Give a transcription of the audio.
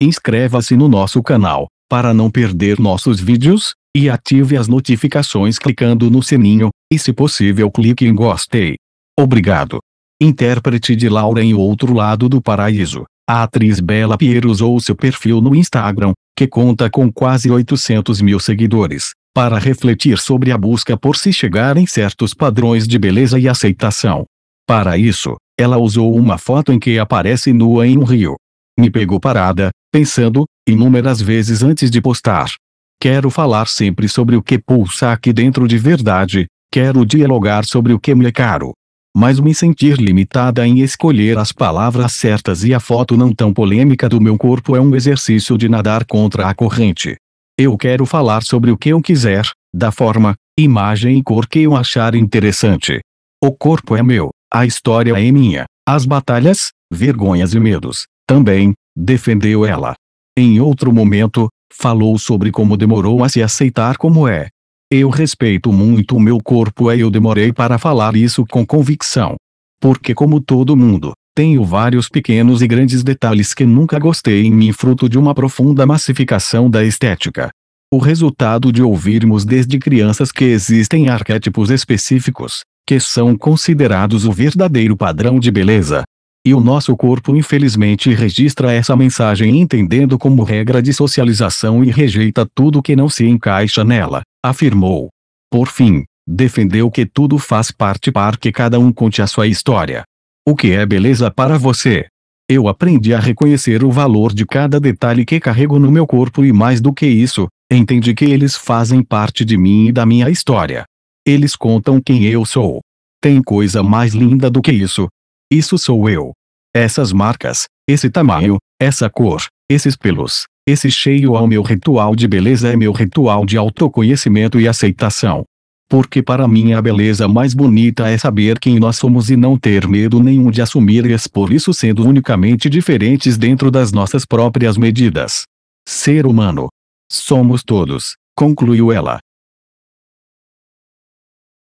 Inscreva-se no nosso canal, para não perder nossos vídeos, e ative as notificações clicando no sininho, e se possível clique em gostei. Obrigado. Intérprete de Laura em Outro Lado do Paraíso, a atriz Bela Pierre usou seu perfil no Instagram, que conta com quase 800 mil seguidores, para refletir sobre a busca por se chegar em certos padrões de beleza e aceitação. Para isso, ela usou uma foto em que aparece nua em um rio. Me pegou parada, pensando, inúmeras vezes antes de postar. Quero falar sempre sobre o que pulsa aqui dentro de verdade, quero dialogar sobre o que me é caro. Mas me sentir limitada em escolher as palavras certas e a foto não tão polêmica do meu corpo é um exercício de nadar contra a corrente. Eu quero falar sobre o que eu quiser, da forma, imagem e cor que eu achar interessante. O corpo é meu, a história é minha, as batalhas, vergonhas e medos, também, defendeu ela. Em outro momento, falou sobre como demorou a se aceitar como é. Eu respeito muito o meu corpo e eu demorei para falar isso com convicção. Porque, como todo mundo, tenho vários pequenos e grandes detalhes que nunca gostei em mim, fruto de uma profunda massificação da estética. O resultado de ouvirmos desde crianças que existem arquétipos específicos, que são considerados o verdadeiro padrão de beleza, e o nosso corpo infelizmente registra essa mensagem entendendo como regra de socialização e rejeita tudo que não se encaixa nela, afirmou. Por fim, defendeu que tudo faz parte para que cada um conte a sua história. O que é beleza para você? Eu aprendi a reconhecer o valor de cada detalhe que carrego no meu corpo e mais do que isso, entendi que eles fazem parte de mim e da minha história. Eles contam quem eu sou. Tem coisa mais linda do que isso? Isso sou eu essas marcas, esse tamanho, essa cor, esses pelos, esse cheio ao é meu ritual de beleza é meu ritual de autoconhecimento e aceitação. Porque para mim a beleza mais bonita é saber quem nós somos e não ter medo nenhum de assumir e expor isso sendo unicamente diferentes dentro das nossas próprias medidas. Ser humano. Somos todos, concluiu ela,